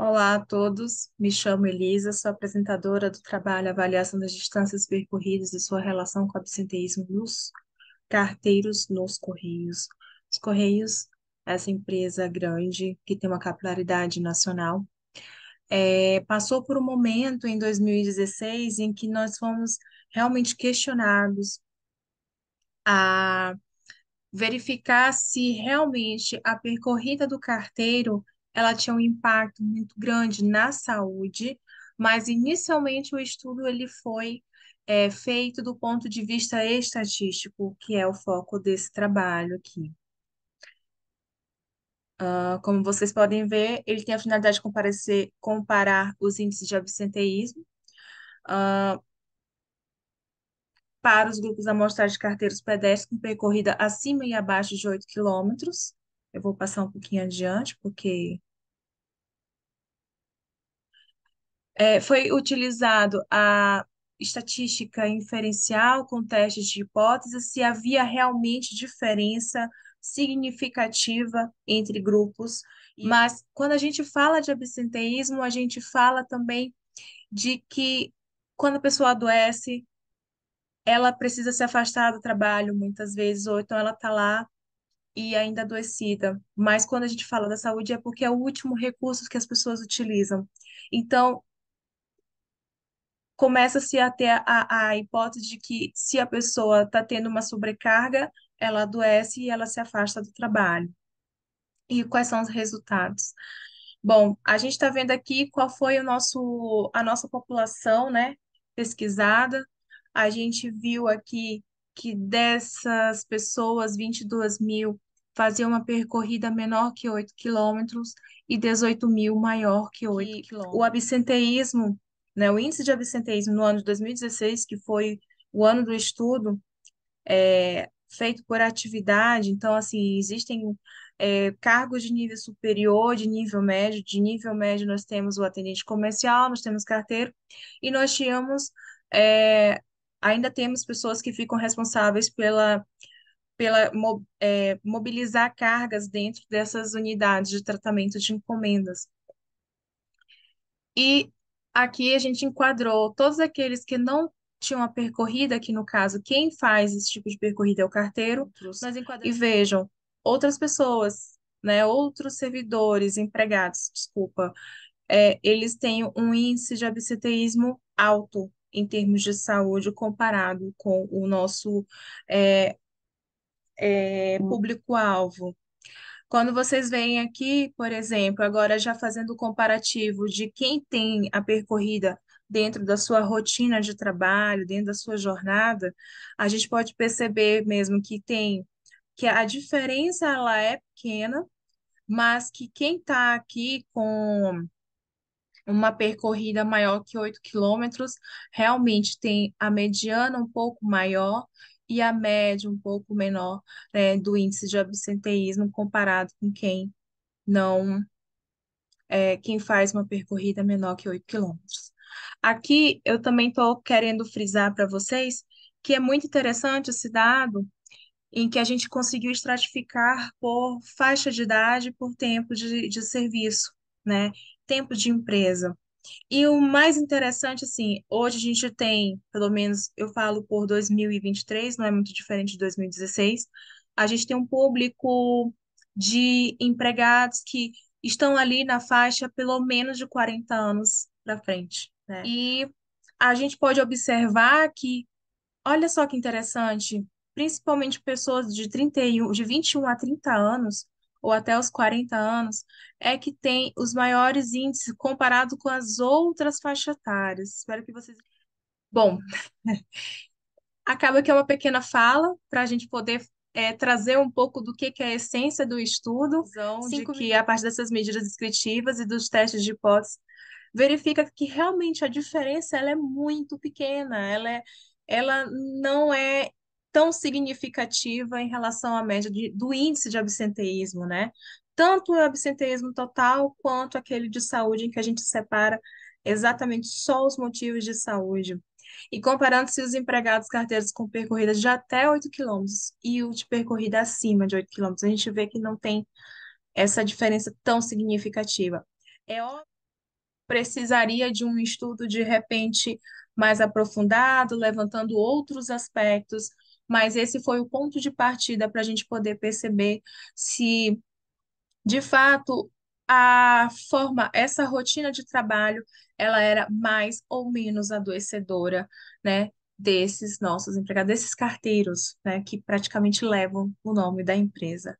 Olá a todos, me chamo Elisa, sou apresentadora do trabalho Avaliação das Distâncias Percorridas e sua relação com o absenteísmo dos carteiros nos Correios. Os Correios, essa empresa grande que tem uma capilaridade nacional, é, passou por um momento em 2016 em que nós fomos realmente questionados a verificar se realmente a percorrida do carteiro ela tinha um impacto muito grande na saúde, mas inicialmente o estudo ele foi é, feito do ponto de vista estatístico, que é o foco desse trabalho aqui. Uh, como vocês podem ver, ele tem a finalidade de comparecer, comparar os índices de absenteísmo uh, para os grupos amostrados de carteiros pedestres com percorrida acima e abaixo de 8 quilômetros eu vou passar um pouquinho adiante, porque é, foi utilizado a estatística inferencial com testes de hipóteses se havia realmente diferença significativa entre grupos, mas quando a gente fala de absenteísmo, a gente fala também de que quando a pessoa adoece, ela precisa se afastar do trabalho muitas vezes, ou então ela está lá e ainda adoecida. Mas quando a gente fala da saúde é porque é o último recurso que as pessoas utilizam. Então, começa-se a ter a, a hipótese de que se a pessoa está tendo uma sobrecarga, ela adoece e ela se afasta do trabalho. E quais são os resultados? Bom, a gente está vendo aqui qual foi o nosso, a nossa população, né, pesquisada. A gente viu aqui que dessas pessoas, 22 mil, fazer uma percorrida menor que 8 quilômetros e 18 mil maior que 8 quilômetros. O absenteísmo, né, o índice de absenteísmo no ano de 2016, que foi o ano do estudo, é, feito por atividade, então, assim, existem é, cargos de nível superior, de nível médio, de nível médio nós temos o atendente comercial, nós temos carteiro, e nós tínhamos, é, ainda temos pessoas que ficam responsáveis pela pela é, mobilizar cargas dentro dessas unidades de tratamento de encomendas. E aqui a gente enquadrou todos aqueles que não tinham a percorrida, que no caso quem faz esse tipo de percorrida é o carteiro, e vejam, outras pessoas, né, outros servidores, empregados, desculpa, é, eles têm um índice de absenteísmo alto em termos de saúde comparado com o nosso é, é, hum. público-alvo. Quando vocês veem aqui, por exemplo, agora já fazendo o comparativo de quem tem a percorrida dentro da sua rotina de trabalho, dentro da sua jornada, a gente pode perceber mesmo que tem que a diferença ela é pequena, mas que quem está aqui com uma percorrida maior que 8 quilômetros realmente tem a mediana um pouco maior e a média um pouco menor, né, do índice de absenteísmo comparado com quem não é, quem faz uma percorrida menor que 8 quilômetros. Aqui eu também estou querendo frisar para vocês que é muito interessante esse dado em que a gente conseguiu estratificar por faixa de idade, por tempo de, de serviço, né? Tempo de empresa. E o mais interessante, assim, hoje a gente tem, pelo menos eu falo por 2023, não é muito diferente de 2016, a gente tem um público de empregados que estão ali na faixa pelo menos de 40 anos para frente. Né? E a gente pode observar que, olha só que interessante, principalmente pessoas de 31, de 21 a 30 anos, ou até os 40 anos, é que tem os maiores índices comparado com as outras faixas etárias. Espero que vocês. Bom, acaba que é uma pequena fala para a gente poder é, trazer um pouco do que, que, é a essência do estudo, de que a partir dessas medidas descritivas e dos testes de hipótese verifica que realmente a diferença ela é muito pequena, ela, é, ela não é tão significativa em relação à média de, do índice de absenteísmo, né? Tanto o absenteísmo total quanto aquele de saúde, em que a gente separa exatamente só os motivos de saúde. E comparando-se os empregados carteiros com percorridas de até 8 km e o de percorrida acima de 8 km, a gente vê que não tem essa diferença tão significativa. É óbvio precisaria de um estudo de repente mais aprofundado, levantando outros aspectos, mas esse foi o ponto de partida para a gente poder perceber se, de fato, a forma, essa rotina de trabalho, ela era mais ou menos adoecedora, né, desses nossos empregados, desses carteiros, né, que praticamente levam o nome da empresa.